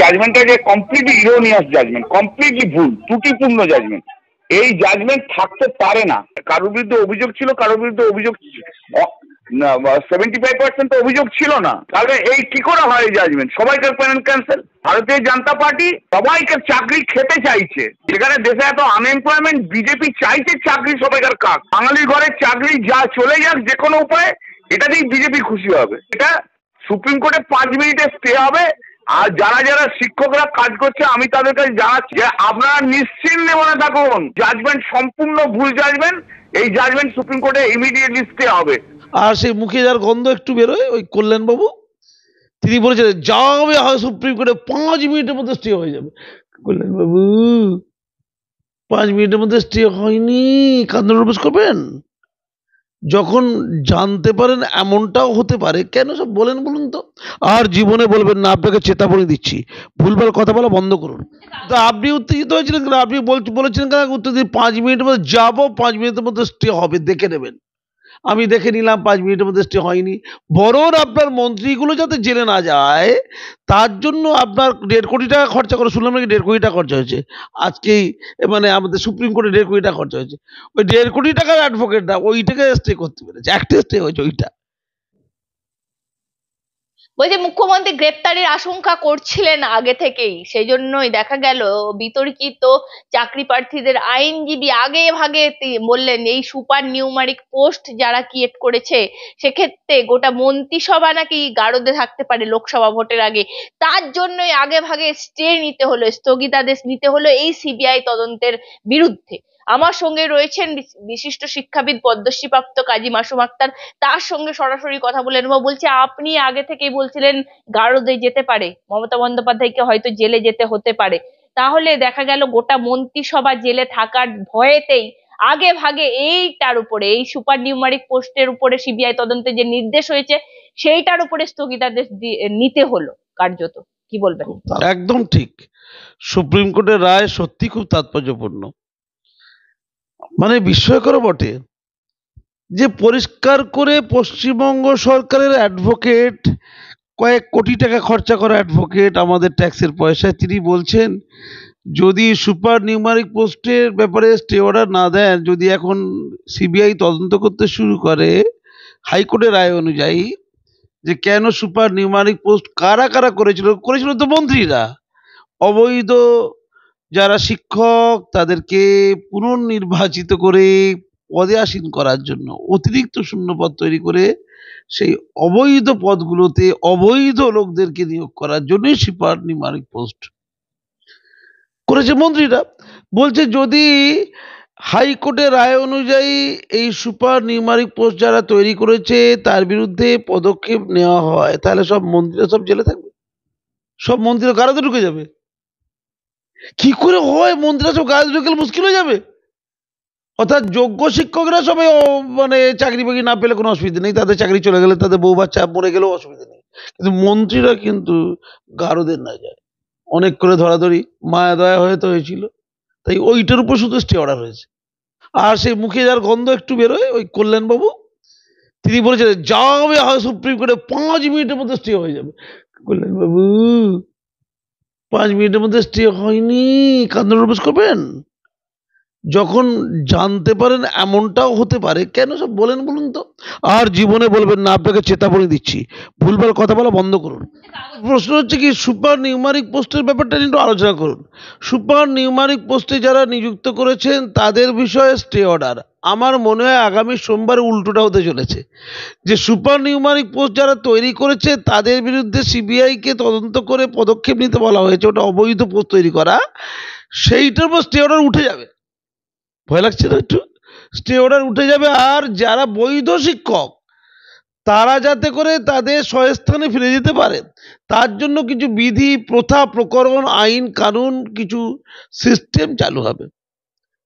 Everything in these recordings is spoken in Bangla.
জাজমেন্টটাকে কমপ্লিটলি ইরোনিয়াস জাজমেন্ট কমপ্লিটলি ভুল ত্রুটিপূর্ণ জাজমেন্ট এই জাজমেন্ট থাকতে পারে না কারোর বিরুদ্ধে অভিযোগ ছিল কারোর বিরুদ্ধে অভিযোগ সেভেন্টি ফাইভ পার্সেন্ট অভিযোগ ছিল না তাহলে এই কি করে হয় জাজমেন্ট সবাইকার প্যানেল ক্যান্সেল ভারতীয় জনতা পার্টি সবাইকার চাকরি খেতে চাইছে যেখানে দেশে এত আনএমপ্লয়মেন্ট বিজেপি চাইছে চাকরি সবাইকার কাক বাঙালির ঘরে চাকরি যা চলে যাক যে কোনো উপায়ে এটা এটাতেই বিজেপি খুশি হবে এটা সুপ্রিম কোর্টে পাঁচ মিনিটে স্টে হবে আর যারা যারা শিক্ষকরা কাজ করছে আমি তাদের কাছে জানাচ্ছি যে আপনারা নিশ্চিন্তে মনে থাকুন জাজমেন্ট সম্পূর্ণ ভুল জাজমেন্ট এই জাজমেন্ট সুপ্রিম কোর্টে ইমিডিয়েটলি স্টে হবে আর সেই মুখে যার গন্ধ একটু বেরোয় ওই কল্যাণ বাবু তিনি বলেছিলেন যাবে হয় সুপ্রিম কোর্টে পাঁচ মিনিটের মধ্যে স্টে হয়ে যাবে কল্যাণ বাবু পাঁচ মিনিটের মধ্যে স্টে হয়নি কান্দন প্রবেশ করবেন যখন জানতে পারেন এমনটাও হতে পারে কেন সব বলেন বলুন তো আর জীবনে বলবেন না আপনাকে চেতাবনী দিচ্ছি ভুলবার কথা বলা বন্ধ করুন তো আপনি উত্তেজিত হয়েছিলেন কেন আপনি বলছিলেন কেন উত্তেজিত পাঁচ মিনিটের মধ্যে যাবো পাঁচ মিনিটের মধ্যে স্টে হবে দেখে নেবেন আমি দেখে নিলাম পাঁচ মিনিটের মধ্যে স্টে হয়নি বরং আপনার মন্ত্রীগুলো যাতে জেলে না যায় তার জন্য আপনার দেড় কোটি টাকা খরচা করে শুনলাম নাকি দেড় কোটি টাকা খরচা হয়েছে আজকেই মানে আমাদের সুপ্রিম কোর্টে দেড় কোটি টাকা খরচা হয়েছে ওই দেড় কোটি টাকার অ্যাডভোকেটটা ওইটাকে স্টে করতে পেরেছে একটা স্টে হয়েছে ওইটা বলছে মুখ্যমন্ত্রী গ্রেপ্তারের আশঙ্কা করছিলেন আগে থেকেই সেই জন্যই দেখা গেল বিতর্কিত চাকরি প্রার্থীদের আইনজীবী আগে ভাগে বললেন এই সুপার নিউমারিক পোস্ট যারা ক্রিয়েট করেছে সেক্ষেত্রে গোটা মন্ত্রিসভা নাকি গারদে থাকতে পারে লোকসভা ভোটের আগে তার জন্যই আগে ভাগে স্টে নিতে হলো স্থগিতাদেশ নিতে হলো এই সিবিআই তদন্তের বিরুদ্ধে আমার সঙ্গে রয়েছেন বিশিষ্ট শিক্ষাবিদ পদ্মশ্রী প্রাপ্ত কাজী মাসুম আক্তার তার সঙ্গে সরাসরি কথা বলে নেবো বলছি আপনি আগে থেকেই বলছিলেন গারদে যেতে পারে মমতা বন্দ্যোপাধ্যায়কে হয়তো জেলে যেতে হতে পারে তাহলে দেখা গেল গোটা মন্ত্রিসভা জেলে থাকার ভয়েতেই আগে ভাগে এইটার উপরে এই সুপার নিউমারিক পোস্টের উপরে সিবিআই তদন্তে যে নির্দেশ হয়েছে সেইটার উপরে স্থগিতাদেশ নিতে হলো কার্যত কি বলবেন একদম ঠিক সুপ্রিম কোর্টের রায় সত্যি খুব তাৎপর্যপূর্ণ মানে বিস্ময়কর বটে যে পরিষ্কার করে পশ্চিমবঙ্গ সরকারের অ্যাডভোকেট কয়েক কোটি টাকা খরচা করা অ্যাডভোকেট আমাদের ট্যাক্সের পয়সায় তিনি বলছেন যদি সুপার নিউমারিক পোস্টের ব্যাপারে স্টে অর্ডার না দেন যদি এখন সিবিআই তদন্ত করতে শুরু করে হাইকোর্টের রায় অনুযায়ী যে কেন সুপার নিউমারিক পোস্ট কারা কারা করেছিল করেছিল তো মন্ত্রীরা অবৈধ যারা শিক্ষক তাদেরকে পুনর্নির্বাচিত করে পদে আসীন করার জন্য অতিরিক্ত শূন্যপদ তৈরি করে সেই অবৈধ পদগুলোতে অবৈধ লোকদেরকে নিয়োগ করার জন্যই শিপার নির্মাণিক পোস্ট করেছে মন্ত্রীরা বলছে যদি হাইকোর্টের রায় অনুযায়ী এই সুপার নিউমারিক পোস্ট যারা তৈরি করেছে তার বিরুদ্ধে পদক্ষেপ নেওয়া হয় তাহলে সব মন্ত্রীরা সব জেলে থাকবে সব মন্ত্রীরা কারাতে ঢুকে যাবে কি করে হয় মন্ত্রীরা সব গাছ ঢুকলে মুশকিল হয়ে যাবে অর্থাৎ যোগ্য শিক্ষকরা সবাই মানে চাকরি বাকরি না পেলে কোনো অসুবিধা নেই তাদের চাকরি চলে গেলে তাদের বউ বাচ্চা মরে গেলেও অসুবিধা নেই কিন্তু মন্ত্রীরা কিন্তু গারদের না যায় অনেক করে ধরাধরি মায়া দয়া হয়তো হয়েছিল তাই ওইটার উপর শুধু স্টে অর্ডার হয়েছে আর সেই মুখে যার গন্ধ একটু বেরোয় ওই কল্যাণবাবু তিনি বলেছিলেন যাবে হয় সুপ্রিম কোর্টে পাঁচ মিনিটের মধ্যে স্টে হয়ে যাবে কল্যাণবাবু পাঁচ মিনিটের মধ্যে স্টে হয়নি কান্দন প্রবেশ করবেন যখন জানতে পারেন এমনটাও হতে পারে কেন সব বলেন বলুন তো আর জীবনে বলবেন না আপনাকে চেতাবনী দিচ্ছি ভুলভাল কথা বলা বন্ধ করুন প্রশ্ন হচ্ছে কি সুপার নিউমারিক পোস্টের ব্যাপারটা একটু আলোচনা করুন সুপার নিউমারিক পোস্টে যারা নিযুক্ত করেছেন তাদের বিষয়ে স্টে অর্ডার আমার মনে হয় আগামী সোমবার উল্টোটা হতে চলেছে যে সুপার নিউমারিক পোস্ট যারা তৈরি করেছে তাদের বিরুদ্ধে সিবিআইকে তদন্ত করে পদক্ষেপ নিতে বলা হয়েছে ওটা অবৈধ পোস্ট তৈরি করা সেইটার পর স্টে অর্ডার উঠে যাবে ভয় লাগছে তো একটু স্টে অর্ডার উঠে যাবে আর যারা বৈধ শিক্ষক তারা যাতে করে তাদের স্বস্থানে ফিরে যেতে পারে তার জন্য কিছু বিধি প্রথা প্রকরণ আইন কানুন কিছু সিস্টেম চালু হবে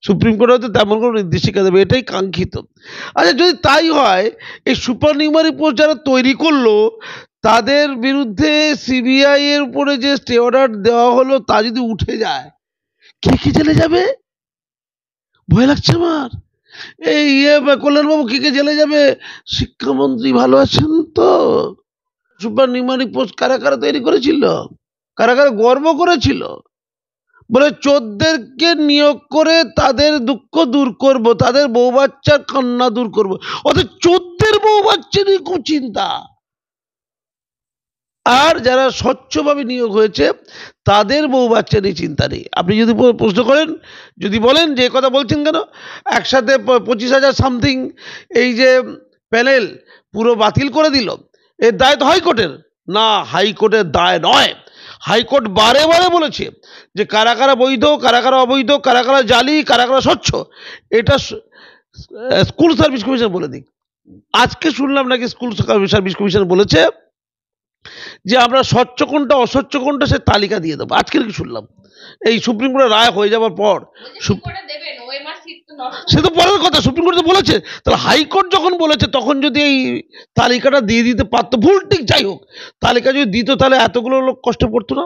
সুপ্রিম কোর্ট হয়তো তেমন কোনো নির্দেশিকা দেবে এটাই কাঙ্ক্ষিত আচ্ছা যদি তাই হয় এই সুপার নিউমারি পোস্ট যারা তৈরি করলো তাদের বিরুদ্ধে সিবিআই এর উপরে যে স্টে অর্ডার দেওয়া হলো তা যদি উঠে যায় কে কি জেলে যাবে ভয় লাগছে আমার এই ইয়ে বাবু কে কে জেলে যাবে শিক্ষামন্ত্রী ভালো আছেন তো সুপার নিমারি পোস্ট কারা কারা তৈরি করেছিল কারা কারা গর্ব করেছিল বলে চোদ্দেরকে নিয়োগ করে তাদের দুঃখ দূর করব তাদের বউ বাচ্চার কান্না দূর করব অর্থাৎ চোদ্দের বউ বাচ্চারই নিয়ে চিন্তা আর যারা স্বচ্ছভাবে নিয়োগ হয়েছে তাদের বউ বাচ্চা নিয়ে চিন্তা নেই আপনি যদি প্রশ্ন করেন যদি বলেন যে কথা বলছেন কেন একসাথে পঁচিশ হাজার সামথিং এই যে প্যানেল পুরো বাতিল করে দিল এর দায় তো হাইকোর্টের না হাইকোর্টের দায় নয় হাইকোর্ট বারে বারে বলেছে যে কারা কারা বৈধ কারা কারা অবৈধ কারা কারা জালি কারা কারা স্বচ্ছ এটা স্কুল সার্ভিস কমিশন বলে দিক আজকে শুনলাম নাকি স্কুল সার্ভিস কমিশন বলেছে যে আমরা স্বচ্ছ কোনটা অস্বচ্ছ কোনটা সে তালিকা দিয়ে দেবো আজকের কি শুনলাম এই সুপ্রিম কোর্টের রায় হয়ে যাওয়ার পর সে তো পরের কথা সুপ্রিম কোর্ট তো বলেছে তাহলে হাইকোর্ট যখন বলেছে তখন যদি এই তালিকাটা দিয়ে দিতে পারতো ভুল ঠিক যাই হোক তালিকা যদি দিত তাহলে এতগুলো লোক কষ্ট পড়তো না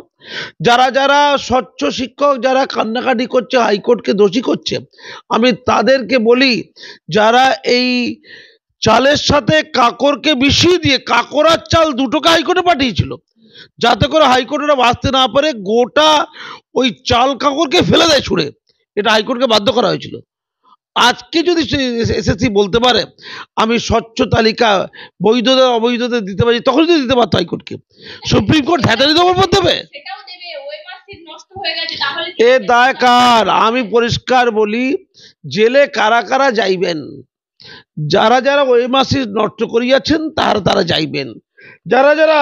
যারা যারা স্বচ্ছ শিক্ষক যারা কান্নাকাটি করছে হাইকোর্টকে দোষী করছে আমি তাদেরকে বলি যারা এই চালের সাথে কাকরকে মিশিয়ে দিয়ে কাকর আর চাল দুটোকে হাইকোর্টে পাঠিয়েছিল যাতে করে হাইকোর্টেরা বাঁচতে না পারে গোটা ওই চাল কাকরকে ফেলে দেয় ছুঁড়ে এটা হাইকোর্টকে বাধ্য করা হয়েছিল আজকে যদি এসএসসি বলতে পারে আমি স্বচ্ছ তালিকা বৈধদের অবৈধদের দিতে পারি তখন যদি দিতে পারতো হাইকোর্টকে সুপ্রিম কোর্ট হ্যাটারি পর দেবে এ দায় কার আমি পরিষ্কার বলি জেলে কারা কারা যাইবেন যারা যারা ওই মাসি নষ্ট করিয়াছেন তারা তারা যাইবেন যারা যারা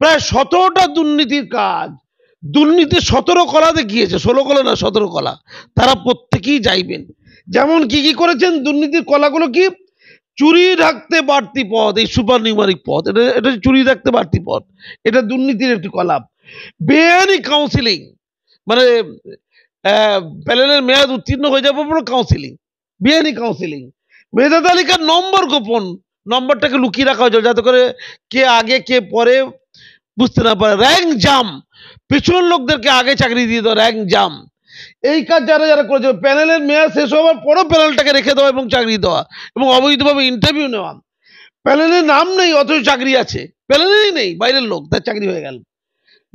প্রায় সতেরোটা দুর্নীতির কাজ দুর্নীতি সতেরো কলা দেখিয়েছে ষোলো কলা না সতেরো কলা তারা প্রত্যেকেই যাইবেন যেমন কি কি করেছেন দুর্নীতির কলাগুলো কি চুরি রাখতে বাড়তি পথ এই সুপার নিউমারিক পথ এটা এটা চুরি রাখতে বাড়তি পথ এটা দুর্নীতির একটি কলাপ বেআইনি কাউন্সিলিং মানে প্যানেলের মেয়াদ উত্তীর্ণ হয়ে যাওয়ার পর কাউন্সিলিং বেআইনি কাউন্সিলিং মেধা তালিকার নম্বর গোপন নম্বরটাকে লুকিয়ে রাখা হয়েছিল যাতে করে কে আগে কে পরে বুঝতে না পারে র্যাঙ্ক জাম পিছনের লোকদেরকে আগে চাকরি দিয়ে দেওয়া র্যাঙ্ক জাম এই কাজ যারা যারা করেছে প্যানেলের মেয়াদ শেষ হওয়ার পরও প্যানেলটাকে রেখে দেওয়া এবং চাকরি দেওয়া এবং অবৈধভাবে ইন্টারভিউ নেওয়া প্যানেলের নাম নেই অথচ চাকরি আছে প্যানেলেরই নেই বাইরের লোক তার চাকরি হয়ে গেল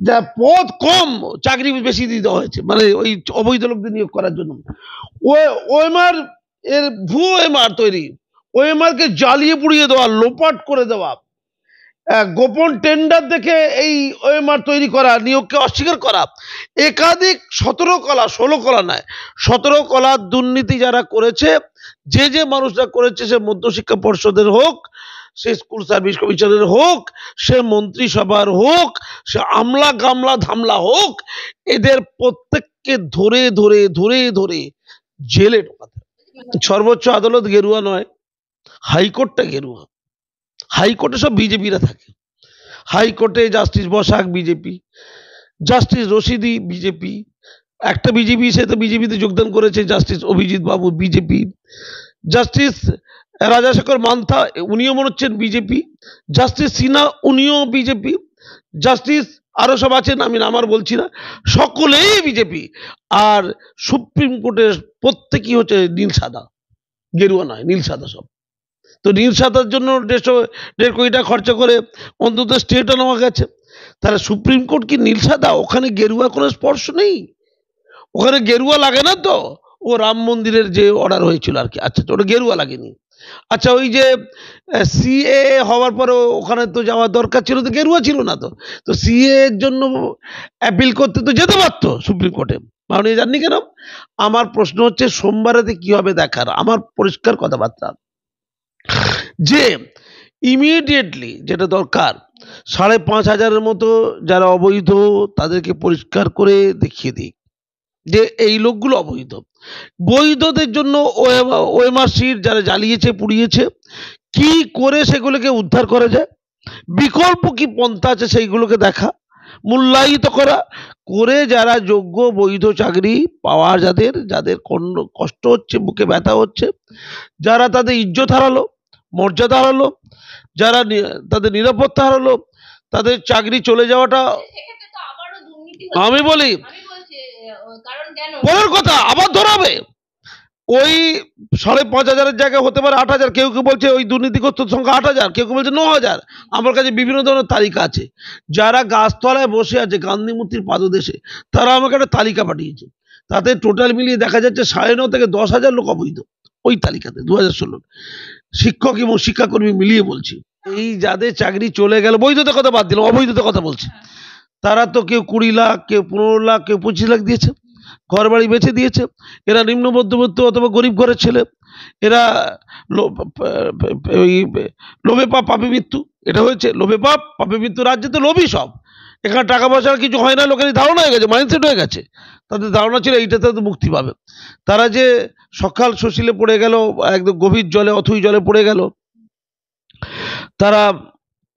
যা পদ কম চাকরি বেশি দিয়ে দেওয়া হয়েছে মানে ওই অবৈধ লোকদের নিয়োগ করার জন্য ওইমার এর ভুয়ো এমআর তৈরি ওই কে জ্বালিয়ে পুড়িয়ে দেওয়া লোপাট করে দেওয়া গোপন টেন্ডার দেখে এই ওএমআর তৈরি করা নিয়োগকে অস্বীকার করা একাধিক সতেরো কলা ষোলো কলা নয় সতেরো কলার দুর্নীতি যারা করেছে যে যে মানুষরা করেছে সে মধ্যশিক্ষা পর্ষদের হোক সে স্কুল সার্ভিস কমিশনের হোক সে মন্ত্রিসভার হোক সে আমলা গামলা ধামলা হোক এদের প্রত্যেককে ধরে ধরে ধরে ধরে জেলে ঢোকাতে সর্বোচ্চ আদালত গেরুয়া নয় হাইকোর্টটা গেরুয়া হাইকোর্টে সব বিজেপিরা থাকে হাইকোর্টে justice Basak BJP justice Rashidi BJP একটা বিজেপি সে তো বিজেপিতে যোগদান করেছে জাস্টিস অভিজিৎ বাবু বিজেপি জাস্টিস রাজাশেখর মান্থা উনিও মনে হচ্ছেন বিজেপি জাস্টিস সিনহা উনিও বিজেপি জাস্টিস আরও সব আছেন আমি আমার বলছি না সকলেই বিজেপি আর সুপ্রিম কোর্টের প্রত্যেকেই হচ্ছে নীল সাদা গেরুয়া নয় নীল সাদা সব তো নীল সাদার জন্য দেড়শো দেড় কোটি টাকা খরচা করে অন্তত স্টেটও নেওয়া গেছে তাহলে সুপ্রিম কোর্ট কি নীল সাদা ওখানে গেরুয়া কোনো স্পর্শ নেই ওখানে গেরুয়া লাগে না তো ও রাম মন্দিরের যে অর্ডার হয়েছিল আর কি আচ্ছা ওটা গেরুয়া লাগেনি আচ্ছা ওই যে সিএ হওয়ার পরে ওখানে তো যাওয়ার দরকার ছিল তো গেরুয়া ছিল না তো তো সিএ এর জন্য অ্যাপিল করতে তো যেতে পারতো সুপ্রিম কোর্টে মাননীয় জাননি কেন আমার প্রশ্ন হচ্ছে সোমবারেতে কি হবে দেখার আমার পরিষ্কার কথাবার্তা যে ইমিডিয়েটলি যেটা দরকার সাড়ে পাঁচ হাজারের মতো যারা অবৈধ তাদেরকে পরিষ্কার করে দেখিয়ে দিক যে এই লোকগুলো অবৈধ বৈধদের জন্য ওএমআর যারা জ্বালিয়েছে পুড়িয়েছে কি করে সেগুলোকে উদ্ধার করা যায় বিকল্প কি পন্থা আছে সেইগুলোকে দেখা মূল্যায়িত করা করে যারা যোগ্য বৈধ চাকরি পাওয়া যাদের যাদের কষ্ট হচ্ছে বুকে ব্যথা হচ্ছে যারা তাদের ইজ্জত হারালো মর্যাদা হারালো যারা তাদের নিরাপত্তা হারালো তাদের চাকরি চলে যাওয়াটা আমি বলি পরের কথা আবার ধরাবে ওই সাড়ে পাঁচ হাজারের জায়গায় হতে পারে আট হাজার কেউ কেউ বলছে ওই সংখ্যা আট হাজার কেউ বলছে ন হাজার আমার কাছে বিভিন্ন ধরনের তালিকা আছে যারা গাছতলায় বসে আছে গান্ধী মূর্তির পাদদেশে তারা আমাকে একটা তালিকা পাঠিয়েছে তাতে টোটাল মিলিয়ে দেখা যাচ্ছে সাড়ে ন থেকে দশ হাজার লোক অবৈধ ওই তালিকাতে দু হাজার ষোলোর শিক্ষক এবং শিক্ষাকর্মী মিলিয়ে বলছি এই যাদের চাকরি চলে গেল বৈধতার কথা বাদ দিল অবৈধতার কথা বলছে তারা তো কেউ কুড়ি লাখ কেউ পনেরো লাখ কেউ পঁচিশ লাখ দিয়েছে ঘর বাড়ি বেছে দিয়েছে এরা নিম্ন মধ্যবিত্ত অথবা গরিব ঘরের ছেলে এরা লোভে পাপ পাপে মৃত্যু এটা হয়েছে লোভে পাপ পাপে মৃত্যু রাজ্যে তো লোভই সব এখানে টাকা পয়সার কিছু হয় না লোকের ধারণা হয়ে গেছে মাইন্ডসেট হয়ে গেছে তাদের ধারণা ছিল এইটা তাদের মুক্তি পাবে তারা যে সকাল সশিলে পড়ে গেল একদম গভীর জলে অথই জলে পড়ে গেল তারা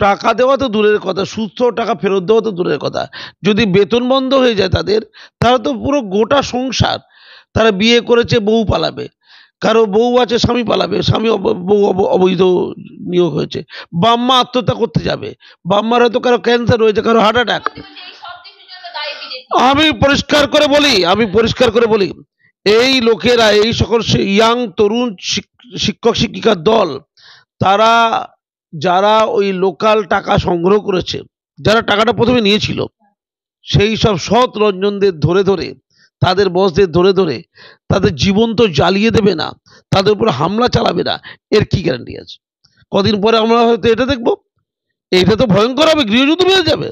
টাকা দেওয়া তো দূরের কথা সুস্থ টাকা ফেরত দেওয়া তো দূরের কথা যদি বেতন বন্ধ হয়ে যায় তাদের তাহলে তো পুরো গোটা সংসার তারা বিয়ে করেছে বউ পালাবে কারো বউ আছে স্বামী পালাবে স্বামী বউ অবৈধ নিয়োগ হয়েছে বাম্মা আত্মহত্যা করতে যাবে বাম্মার হয়তো কারো ক্যান্সার রয়েছে কারো হার্ট অ্যাটাক আমি পরিষ্কার করে বলি আমি পরিষ্কার করে বলি এই লোকেরা এই সকল ইয়াং তরুণ শিক্ষক শিক্ষিকার দল তারা যারা ওই লোকাল টাকা সংগ্রহ করেছে যারা টাকাটা প্রথমে নিয়েছিল সেই সব সৎ রঞ্জনদের ধরে ধরে তাদের বসদের ধরে ধরে তাদের জীবন তো জ্বালিয়ে দেবে না তাদের উপর হামলা চালাবে না এর কি গ্যারান্টি আছে কদিন পরে আমরা হয়তো এটা দেখবো এইটা তো ভয়ঙ্কর হবে গৃহযুদ্ধ হয়ে যাবে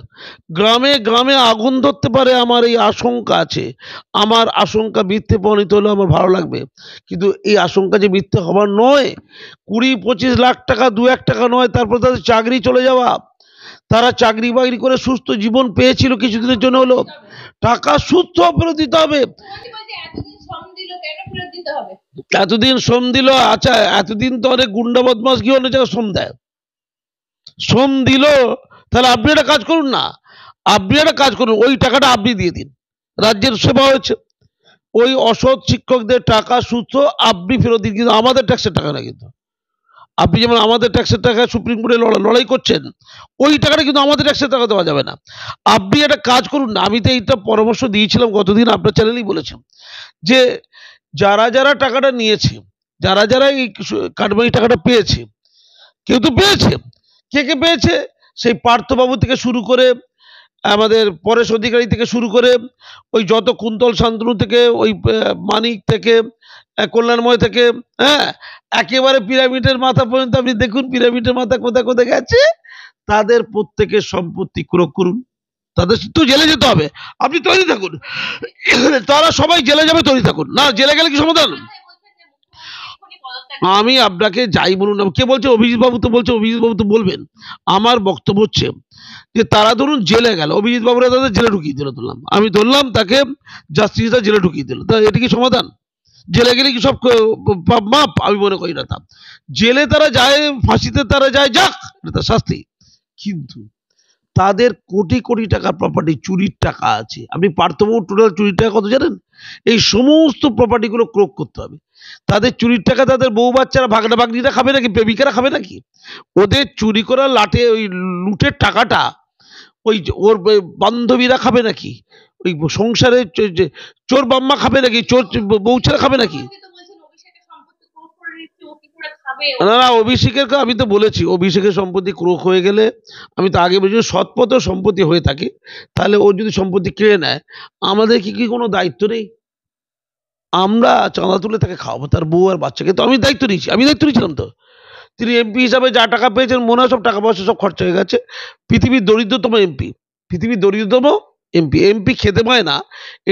গ্রামে গ্রামে আগুন ধরতে পারে আমার এই আশঙ্কা আছে আমার আশঙ্কা মিথ্যে প্রণীত হলে আমার ভালো লাগবে কিন্তু এই আশঙ্কা যে মিথ্যে হবার নয় কুড়ি পঁচিশ লাখ টাকা দু এক টাকা নয় তারপর তাদের চাকরি চলে যাওয়া তারা চাকরি বাকরি করে সুস্থ জীবন পেয়েছিল কিছুদিনের জন্য হলো টাকা সুস্থ ফেরত দিতে হবে এতদিন শ্রম দিল আচ্ছা এতদিন তো অনেক গুন্ডা বদমাস কি অনেক জায়গায় শ্রম দেয় শ্রম দিল তাহলে আপনি একটা কাজ করুন না আপনি একটা কাজ করুন ওই টাকাটা আপনি দিয়ে দিন রাজ্যের সেবা হয়েছে ওই অসৎ শিক্ষকদের টাকা সুস্থ আপনি ফেরত দিন কিন্তু আমাদের ট্যাক্সের টাকা না কিন্তু আপনি যেমন আমাদের ট্যাক্সের টাকা সুপ্রিম কোর্টে লড়াই করছেন ওই টাকাটা কিন্তু আমাদের ট্যাক্সের টাকা দেওয়া যাবে না আপনি একটা কাজ করুন না আমি তো এইটা পরামর্শ দিয়েছিলাম গতদিন আপনার চ্যানেলেই বলেছেন যে যারা যারা টাকাটা নিয়েছে যারা যারা এই কাটমানি টাকাটা পেয়েছে কেউ তো পেয়েছে কে কে পেয়েছে সেই পার্থবাবু থেকে শুরু করে আমাদের পরেশ অধিকারী থেকে শুরু করে ওই যত কুন্তল শান্তনু থেকে ওই মানিক থেকে কল্যাণময় থেকে হ্যাঁ একেবারে পিরামিডের মাথা পর্যন্ত আপনি দেখুন পিরামিডের মাথা কোথায় কোথায় গেছে তাদের প্রত্যেকের সম্পত্তি ক্রোক করুন তাদের তো জেলে যেতে হবে আপনি তৈরি থাকুন তারা সবাই জেলে যাবে তৈরি থাকুন না জেলে গেলে কি সমাধান আমি আপনাকে যাই বলুন না কে বলছে বাবু তো বলছে বাবু তো বলবেন আমার বক্তব্য হচ্ছে যে তারা ধরুন জেলে গেল বাবুরা তাদের জেলে ঢুকিয়ে দিল ধরলাম আমি ধরলাম তাকে জাস্টিসটা জেলে ঢুকিয়ে দিল তা এটা কি সমাধান জেলে গেলে কি সব মাপ আমি মনে করি না তা জেলে তারা যায় ফাঁসিতে তারা যায় যাক এটা তার শাস্তি কিন্তু তাদের কোটি কোটি টাকা প্রপার্টি চুরির টাকা আছে আপনি পার্থবাবু টোটাল চুরির টাকা কত জানেন এই সমস্ত প্রপার্টিগুলো ক্রোক করতে হবে তাদের চুরির টাকা তাদের বউ বাচ্চারা ভাগনা ভাগনিরা খাবে নাকি প্রেমিকারা খাবে নাকি ওদের চুরি করা লাঠে ওই লুটের টাকাটা ওই ওর বান্ধবীরা খাবে নাকি ওই সংসারে চোর বাম্মা খাবে নাকি চোর বউ ছাড়া খাবে নাকি না না অভিষেকের আমি তো বলেছি অভিষেকের সম্পত্তি ক্রোক হয়ে গেলে আমি তো আগে বলছি সৎপথ সম্পত্তি হয়ে থাকে তাহলে ও যদি সম্পত্তি কিনে নেয় আমাদের কি কি কোনো দায়িত্ব নেই আমরা চাঁদা তুলে তাকে খাওয়াবো তার বউ আর বাচ্চাকে তো আমি দায়িত্ব নিয়েছি আমি দায়িত্ব নিয়েছিলাম তো তিনি এমপি হিসাবে যা টাকা পেয়েছেন মনে হয় সব টাকা পয়সা সব খরচা হয়ে গেছে পৃথিবীর দরিদ্রতম এমপি পৃথিবীর দরিদ্রতম এমপি এমপি খেতে পায় না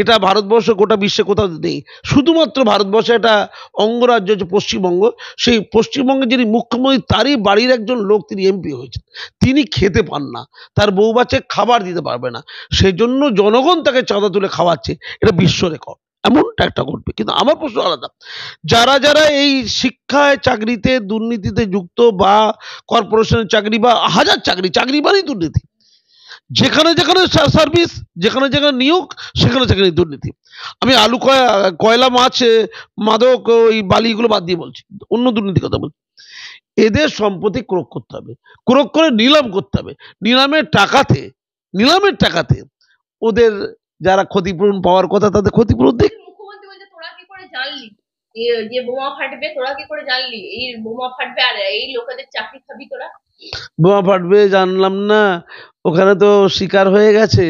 এটা ভারতবর্ষ গোটা বিশ্বে কোথাও নেই শুধুমাত্র ভারতবর্ষে একটা অঙ্গরাজ্য যে পশ্চিমবঙ্গ সেই পশ্চিমবঙ্গে যিনি মুখ্যমন্ত্রী তারই বাড়ির একজন লোক তিনি এমপি হয়েছেন তিনি খেতে পান না তার বউ বাচ্চা খাবার দিতে পারবে না সেই জন্য জনগণ তাকে চাঁদা তুলে খাওয়াচ্ছে এটা বিশ্ব রেকর্ড এমনটা একটা ঘটবে কিন্তু আমার প্রশ্ন আলাদা যারা যারা এই শিক্ষায় চাকরিতে দুর্নীতিতে যুক্ত বা কর্পোরেশনের চাকরি বা হাজার চাকরি চাকরি মানেই দুর্নীতি যেখানে যেখানে সার্ভিস যেখানে যেখানে নিয়োগ সেখানে সেখানে দুর্নীতি আমি আলু কয়লা মাছ মাদক ওই বালিগুলো বাদ দিয়ে বলছি অন্য দুর্নীতির কথা বলছি এদের সম্পত্তি ক্রোক করতে হবে ক্রোক করে নিলাম করতে হবে নিলামের টাকাতে নিলামের টাকাতে ওদের যারা ক্ষতিপূরণ পাওয়ার কথা তাদের ক্ষতিপূরণ দিক বোমা ফাটবে জানলাম না ওখানে তো শিকার হয়ে গেছে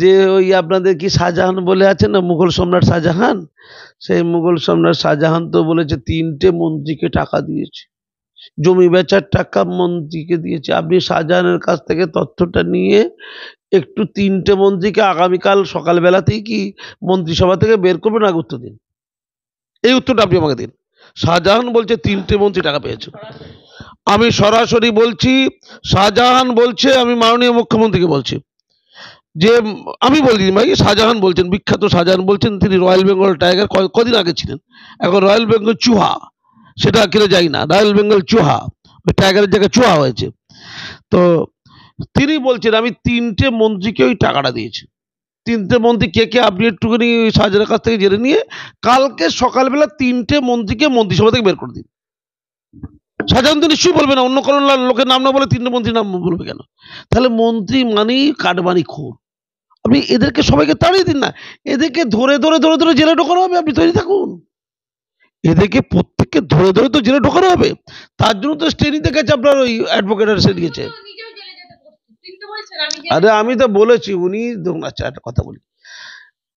যে ওই আপনাদের কি শাহজাহান বলে মুঘল সম্রাট শাহজাহান সেই মুঘল সম্রাট শাহজাহান তো বলেছে তিনটে মন্ত্রীকে টাকা দিয়েছে জমি বেচার টাকা মন্ত্রীকে দিয়েছে আপনি শাহজাহানের কাছ থেকে তথ্যটা নিয়ে একটু তিনটে মন্ত্রীকে আগামীকাল সকালবেলাতেই কি মন্ত্রিসভা থেকে বের করবে না উত্তর দিন এই উত্তরটা আপনি আমাকে দিন শাহজাহান বলছে তিনটে মন্ত্রী টাকা পেয়েছে আমি সরাসরি বলছি শাহজাহান বলছে আমি মাননীয় মুখ্যমন্ত্রীকে বলছি যে আমি বলি ভাই শাহজাহান বলছেন বিখ্যাত শাহজাহান বলছেন তিনি রয়্যাল বেঙ্গল টাইগার কদিন আগে ছিলেন এখন রয়্যাল বেঙ্গল চুহা সেটা কিনা যাই না রয়্যাল বেঙ্গল চুহা টাইগারের জায়গায় চুহা হয়েছে তো তিনি বলছেন আমি তিনটে মন্ত্রীকে ওই টাকাটা দিয়েছি তিনটে মন্ত্রী কে কে আপনি একটুখানি শাহজাহানের কাছ থেকে জেনে নিয়ে কালকে সকালবেলা তিনটে মন্ত্রীকে মন্ত্রিসভা থেকে বের করে দিন সাজান তো নিশ্চয়ই বলবে না অন্য কারণ লোকের নাম না বলে তিনটে মন্ত্রীর নাম বলবে কেন তাহলে মন্ত্রী মানেই কাটবানি খোর আপনি এদেরকে সবাইকে তাড়িয়ে দিন না এদেরকে ধরে ধরে ধরে ধরে জেলে ঢোকানো হবে আপনি তৈরি থাকুন এদেরকে প্রত্যেককে ধরে ধরে তো জেলে ঢোকানো হবে তার জন্য তো শ্রেণীতে গেছে আপনার ওই অ্যাডভোকেটের স্টে গেছে আরে আমি তো বলেছি উনি দেখুন আচ্ছা একটা কথা বলি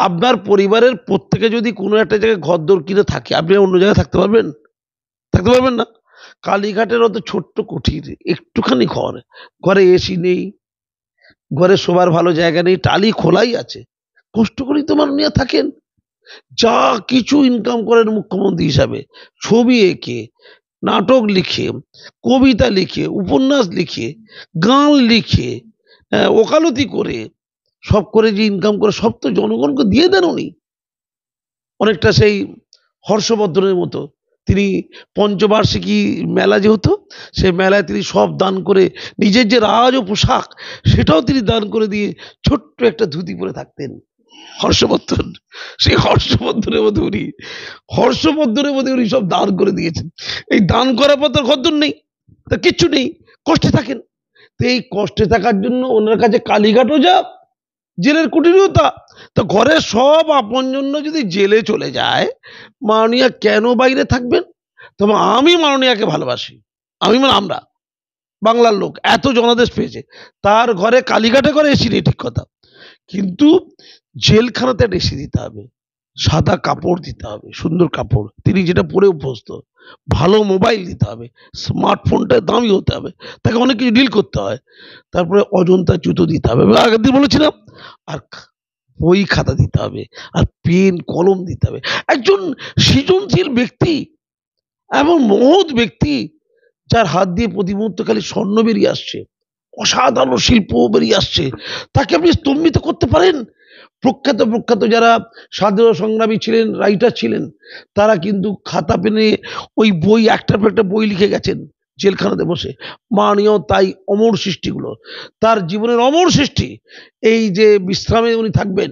আপনার পরিবারের প্রত্যেকে যদি কোনো একটা জায়গায় ঘর দর কিনে থাকে আপনি অন্য জায়গায় থাকতে পারবেন থাকতে পারবেন না কালীঘাটের অত ছোট্ট কুঠির একটুখানি ঘর ঘরে এসি নেই ঘরে শোবার ভালো জায়গা নেই টালি খোলাই আছে কষ্ট করি তো মানুষ নিয়ে থাকেন যা কিছু ইনকাম করেন মুখ্যমন্ত্রী হিসাবে ছবি এঁকে নাটক লিখে কবিতা লিখে উপন্যাস লিখে গান লিখে হ্যাঁ, ওকালতি করে সব করে যে ইনকাম করে সব তো জনগণকে দিয়ে দেন উনি অনেকটা সেই হর্ষবর্ধনের মতো তিনি পঞ্চবার্ষিকী মেলা যে হতো সে মেলায় তিনি সব দান করে নিজের যে রাজ ও পোশাক সেটাও তিনি দান করে দিয়ে ছোট্ট একটা ধুতি পরে থাকতেন হর্ষবর্ধন সেই হর্ষবর্ধনের মধ্যে উনি হর্ষবর্ধনের মধ্যে উনি সব দান করে দিয়েছেন এই দান করার পর তার খদ্দর নেই তার কিচ্ছু নেই কষ্টে থাকেন এই কষ্টে থাকার জন্য ওনার কাছে কালীঘাটও যা জেলের কুটিরও তা তো ঘরের সব আপন জন্য যদি জেলে চলে যায় মাননীয়া কেন বাইরে থাকবেন তবে আমি মাননীয়াকে ভালোবাসি আমি মানে আমরা বাংলার লোক এত জনাদেশ পেয়েছে তার ঘরে কালীঘাটে করে এসি নেই ঠিক কথা কিন্তু জেলখানাতে একটা এসি দিতে হবে সাদা কাপড় দিতে হবে সুন্দর কাপড় তিনি যেটা পরে অভ্যস্ত ভালো মোবাইল দিতে হবে স্মার্টফোনটা দামি হতে হবে তাকে অনেক কিছু ডিল করতে হয় তারপরে অজন্তা জুতো দিতে হবে আগের দিন বলেছিলাম আর বই খাতা দিতে হবে আর পেন কলম দিতে হবে একজন সৃজনশীল ব্যক্তি এবং মহৎ ব্যক্তি যার হাত দিয়ে প্রতি মুহূর্তে খালি স্বর্ণ বেরিয়ে আসছে অসাধারণ শিল্প বেরিয়ে আসছে তাকে আপনি স্তম্ভিত করতে পারেন প্রখ্যাত প্রখ্যাত যারা স্বাধীনতা সংগ্রামী ছিলেন রাইটার ছিলেন তারা কিন্তু খাতা পেনে ওই বই একটার পর একটা বই লিখে গেছেন জেলখানাতে বসে মানীয় তাই অমর সৃষ্টিগুলো তার জীবনের অমর সৃষ্টি এই যে বিশ্রামে উনি থাকবেন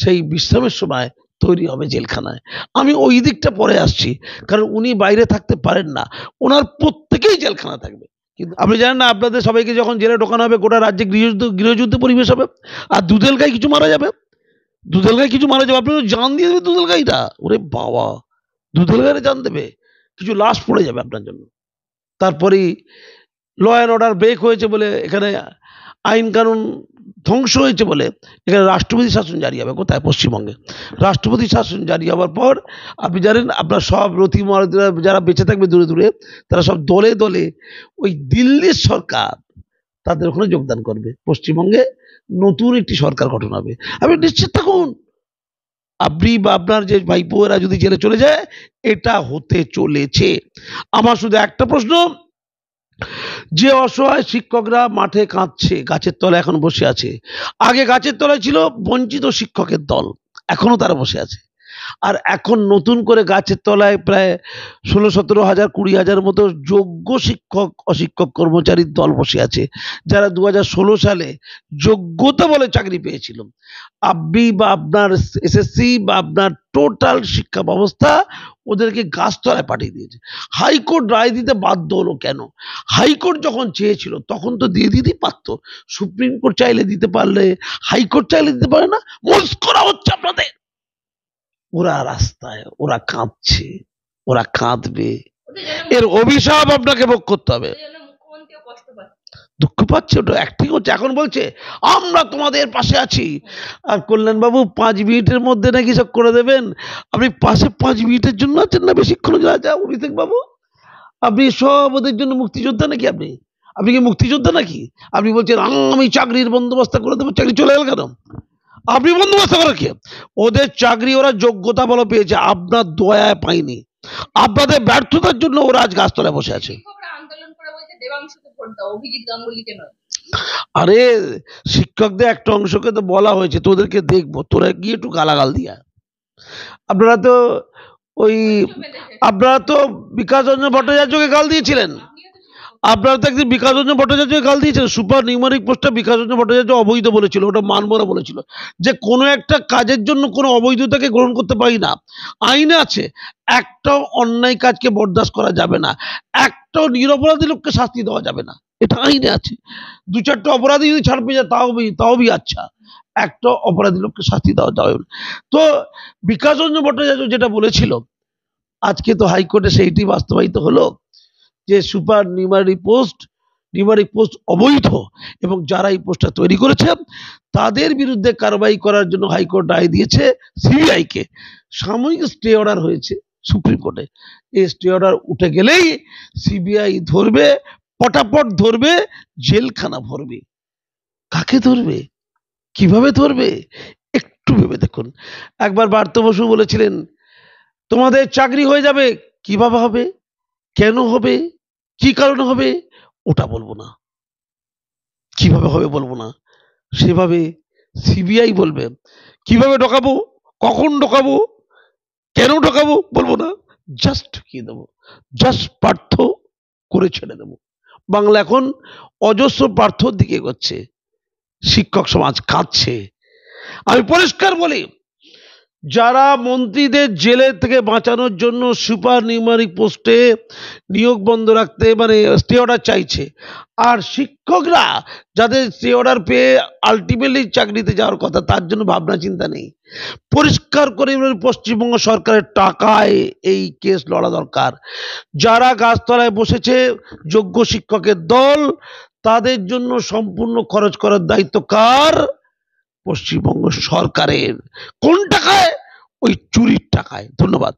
সেই বিশ্রামের সময় তৈরি হবে জেলখানায় আমি ওই দিকটা পরে আসছি কারণ উনি বাইরে থাকতে পারেন না ওনার প্রত্যেকেই জেলখানা থাকবে কিন্তু আপনি জানেন না আপনাদের সবাইকে যখন জেলে ঢোকানো হবে গোটা রাজ্যে গৃহযুদ্ধ গৃহযুদ্ধ পরিবেশ হবে আর দুধেল গায়ে কিছু মারা যাবে দুধেল গায়ে কিছু মারা যাবে আপনি জান দিয়ে দেবে দুধেল গাইটা ওরে বাবা দুধেল গায়ে জান দেবে কিছু লাশ পড়ে যাবে আপনার জন্য তারপরেই ল অ্যান্ড অর্ডার ব্রেক হয়েছে বলে এখানে আইন কানুন ধ্বংস হয়েছে বলে এখানে রাষ্ট্রপতি শাসন জারি হবে কোথায় পশ্চিমবঙ্গে রাষ্ট্রপতি শাসন জারি হওয়ার পর আপনি জানেন আপনার সব রথি মহারাজরা যারা বেঁচে থাকবে দূরে দূরে তারা সব দলে দলে ওই দিল্লির সরকার তাদের ওখানে যোগদান করবে পশ্চিমবঙ্গে নতুন একটি সরকার গঠন হবে আপনি নিশ্চিত থাকুন আপনি বা আপনার যে ভাই বোয়েরা যদি জেলে চলে যায় এটা হতে চলেছে আমার শুধু একটা প্রশ্ন যে অসহায় শিক্ষকরা মাঠে কাঁদছে গাছের তলায় এখন বসে আছে আগে গাছের তলায় ছিল বঞ্চিত শিক্ষকের দল এখনও তারা বসে আছে আর এখন নতুন করে গাছের তলায় প্রায় ষোলো সতেরো হাজার কুড়ি হাজার মতো যোগ্য শিক্ষক অশিক্ষক কর্মচারীর দল বসে আছে যারা দু সালে যোগ্যতা বলে চাকরি পেয়েছিল আব্বি বা আপনার এসএসসি বা আপনার টোটাল শিক্ষা ব্যবস্থা ওদেরকে গাছতলায় পাঠিয়ে দিয়েছে হাইকোর্ট রায় দিতে বাধ্য হলো কেন হাইকোর্ট যখন চেয়েছিল তখন তো দিয়ে দিতেই পারত সুপ্রিম কোর্ট চাইলে দিতে পারলে হাইকোর্ট চাইলে দিতে পারে না মোস করা হচ্ছে আপনাদের ওরা রাস্তায় ওরা কাঁদছে ওরা কাঁদবে এর অভিশাপ আপনাকে ভোগ করতে হবে দুঃখ পাচ্ছে ওটা একটি হচ্ছে এখন বলছে আমরা তোমাদের পাশে আছি আর বাবু পাঁচ মিনিটের মধ্যে নাকি সব করে দেবেন আপনি পাশে পাঁচ মিনিটের জন্য আছেন না বেশিক্ষণ যা অভিষেক বাবু আপনি সব ওদের জন্য মুক্তিযোদ্ধা নাকি আপনি আপনি কি মুক্তিযোদ্ধা নাকি আপনি বলছেন আমি চাকরির বন্দোবস্ত করে দেবো চাকরি চলে গেল কেন আপনি বন্দোবস্ত করে ওদের চাকরি ওরা যোগ্যতা বলো পেয়েছে আপনার দয়ায় পাইনি আপনাদের ব্যর্থতার জন্য ওরা আজ গাছতলায় বসে আছে আরে শিক্ষকদের একটা অংশকে তো বলা হয়েছে তোদেরকে দেখবো তোরা গিয়ে একটু গালাগাল দিয়া আপনারা তো ওই আপনারা তো বিকাশ রঞ্জন ভট্টাচার্যকে গাল দিয়েছিলেন আপনারা তো একদিন বিকাশরঞ্জন ভট্টাচার্য গাল দিয়েছিল সুপার নিউমারিক পোস্টটা বিকাশরঞ্জন ভট্টাচার্য অবৈধ বলেছিল ওটা মানবরা বলেছিল যে কোনো একটা কাজের জন্য কোনো অবৈধতাকে গ্রহণ করতে পারি না আইনে আছে একটাও অন্যায় কাজকে বরদাস্ত করা যাবে না একটাও নিরপরাধী লোককে শাস্তি দেওয়া যাবে না এটা আইনে আছে দু চারটে অপরাধী যদি ছাড় পেয়ে যায় তাও বি তাও বি আচ্ছা একটা অপরাধী লোককে শাস্তি দেওয়া যাবে না তো বিকাশরঞ্জন ভট্টাচার্য যেটা বলেছিল আজকে তো হাইকোর্টে সেইটি বাস্তবায়িত হলো যে supernumerary post numerary post অবৈধ এবং যারা এই পোস্টটা তৈরি করেছে তাদের বিরুদ্ধে কারবাই করার জন্য হাইকোর্ট রায় দিয়েছে সিবিআইকে সাময়িক স্টে অর্ডার হয়েছে সুপ্রিম কোর্টে এই স্টে অর্ডার উঠে গেলেই সিবিআই ধরবে পটাপট ধরবে জেলখানা ভরবে কাকে ধরবে কিভাবে ধরবে একটু ভেবে দেখুন একবার বার্ত বসু বলেছিলেন তোমাদের চাকরি হয়ে যাবে কিভাবে হবে কেন হবে কি কারণে হবে ওটা বলবো না কিভাবে হবে বলবো না সেভাবে সিবিআই বলবে কিভাবে ঢোকাবো কখন ঢোকাবো কেন ঢোকাবো বলবো না জাস্ট কি দেবো জাস্ট পার্থ করে ছেড়ে দেবো বাংলা এখন অজস্র পার্থর দিকে এগোচ্ছে শিক্ষক সমাজ কাঁদছে আমি পরিষ্কার বলি যারা মন্ত্রীদের জেলে থেকে বাঁচানোর জন্য সুপার নিউমারি পোস্টে নিয়োগ বন্ধ রাখতে মানে স্টে অর্ডার চাইছে আর শিক্ষকরা যাদের স্টে অর্ডার পেয়ে আলটিমেটলি চাকরিতে যাওয়ার কথা তার জন্য ভাবনা চিন্তা নেই পরিষ্কার করে পশ্চিমবঙ্গ সরকারের টাকায় এই কেস লড়া দরকার যারা গাছতলায় বসেছে যোগ্য শিক্ষকের দল তাদের জন্য সম্পূর্ণ খরচ করার দায়িত্ব কার পশ্চিমবঙ্গ সরকারের কোন টাকায় ওই চুরির টাকায় ধন্যবাদ